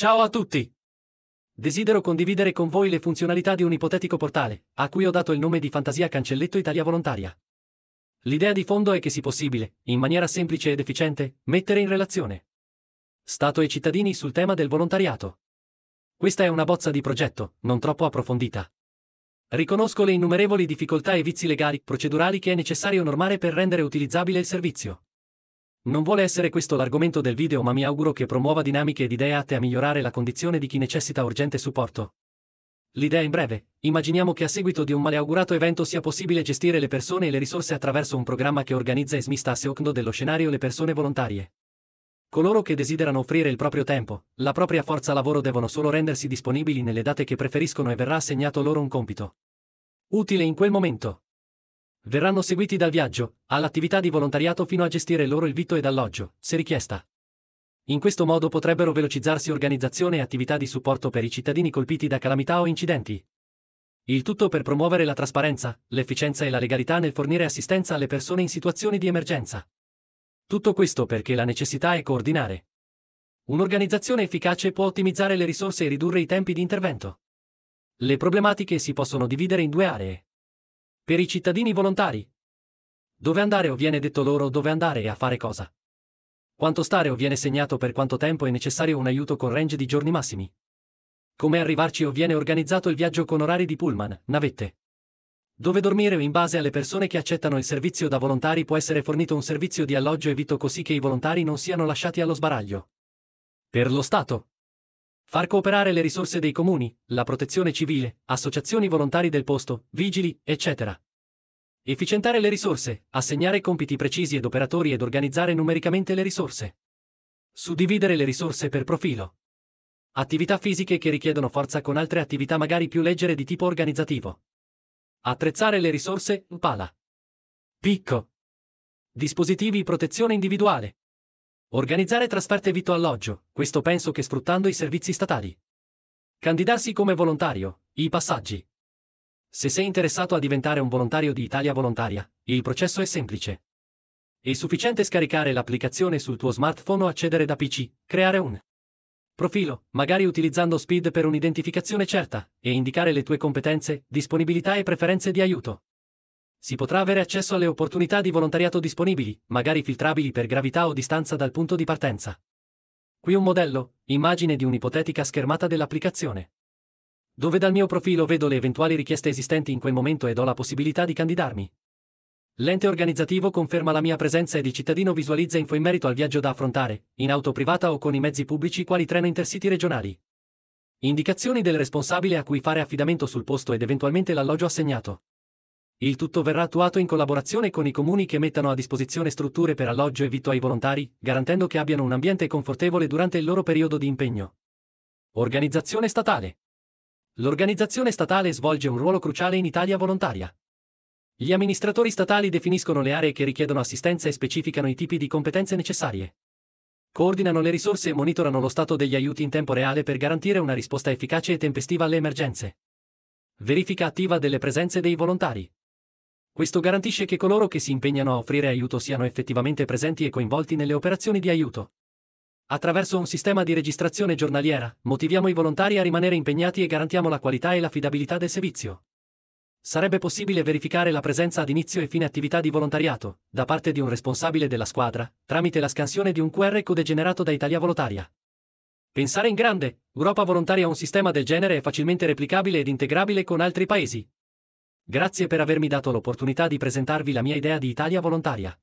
Ciao a tutti! Desidero condividere con voi le funzionalità di un ipotetico portale, a cui ho dato il nome di Fantasia Cancelletto Italia Volontaria. L'idea di fondo è che sia possibile, in maniera semplice ed efficiente, mettere in relazione Stato e cittadini sul tema del volontariato. Questa è una bozza di progetto, non troppo approfondita. Riconosco le innumerevoli difficoltà e vizi legali, procedurali che è necessario normare per rendere utilizzabile il servizio. Non vuole essere questo l'argomento del video ma mi auguro che promuova dinamiche ed idee atte a migliorare la condizione di chi necessita urgente supporto. L'idea in breve, immaginiamo che a seguito di un maleaugurato evento sia possibile gestire le persone e le risorse attraverso un programma che organizza e smista a secondo dello scenario le persone volontarie. Coloro che desiderano offrire il proprio tempo, la propria forza lavoro devono solo rendersi disponibili nelle date che preferiscono e verrà assegnato loro un compito. Utile in quel momento. Verranno seguiti dal viaggio, all'attività di volontariato fino a gestire loro il vitto ed alloggio, se richiesta. In questo modo potrebbero velocizzarsi organizzazione e attività di supporto per i cittadini colpiti da calamità o incidenti. Il tutto per promuovere la trasparenza, l'efficienza e la legalità nel fornire assistenza alle persone in situazioni di emergenza. Tutto questo perché la necessità è coordinare. Un'organizzazione efficace può ottimizzare le risorse e ridurre i tempi di intervento. Le problematiche si possono dividere in due aree. Per i cittadini volontari. Dove andare o viene detto loro dove andare e a fare cosa. Quanto stare o viene segnato per quanto tempo è necessario un aiuto con range di giorni massimi. Come arrivarci o viene organizzato il viaggio con orari di pullman, navette. Dove dormire o in base alle persone che accettano il servizio da volontari può essere fornito un servizio di alloggio e vito così che i volontari non siano lasciati allo sbaraglio. Per lo Stato. Far cooperare le risorse dei comuni, la protezione civile, associazioni volontari del posto, vigili, eccetera. Efficientare le risorse, assegnare compiti precisi ed operatori ed organizzare numericamente le risorse. Suddividere le risorse per profilo. Attività fisiche che richiedono forza con altre attività magari più leggere di tipo organizzativo. Attrezzare le risorse, pala. Picco. Dispositivi protezione individuale. Organizzare trasferte vitto alloggio, questo penso che sfruttando i servizi statali. Candidarsi come volontario, i passaggi. Se sei interessato a diventare un volontario di Italia Volontaria, il processo è semplice. È sufficiente scaricare l'applicazione sul tuo smartphone o accedere da PC, creare un profilo, magari utilizzando Speed per un'identificazione certa, e indicare le tue competenze, disponibilità e preferenze di aiuto. Si potrà avere accesso alle opportunità di volontariato disponibili, magari filtrabili per gravità o distanza dal punto di partenza. Qui un modello, immagine di un'ipotetica schermata dell'applicazione. Dove dal mio profilo vedo le eventuali richieste esistenti in quel momento ed ho la possibilità di candidarmi. L'ente organizzativo conferma la mia presenza ed il cittadino visualizza info in merito al viaggio da affrontare, in auto privata o con i mezzi pubblici quali treno intercity regionali. Indicazioni del responsabile a cui fare affidamento sul posto ed eventualmente l'alloggio assegnato. Il tutto verrà attuato in collaborazione con i comuni che mettano a disposizione strutture per alloggio e vitto ai volontari, garantendo che abbiano un ambiente confortevole durante il loro periodo di impegno. Organizzazione statale. L'organizzazione statale svolge un ruolo cruciale in Italia volontaria. Gli amministratori statali definiscono le aree che richiedono assistenza e specificano i tipi di competenze necessarie. Coordinano le risorse e monitorano lo stato degli aiuti in tempo reale per garantire una risposta efficace e tempestiva alle emergenze. Verifica attiva delle presenze dei volontari. Questo garantisce che coloro che si impegnano a offrire aiuto siano effettivamente presenti e coinvolti nelle operazioni di aiuto. Attraverso un sistema di registrazione giornaliera, motiviamo i volontari a rimanere impegnati e garantiamo la qualità e l'affidabilità del servizio. Sarebbe possibile verificare la presenza ad inizio e fine attività di volontariato, da parte di un responsabile della squadra, tramite la scansione di un QR code generato da Italia Volontaria. Pensare in grande, Europa Volontaria ha un sistema del genere è facilmente replicabile ed integrabile con altri paesi. Grazie per avermi dato l'opportunità di presentarvi la mia idea di Italia volontaria.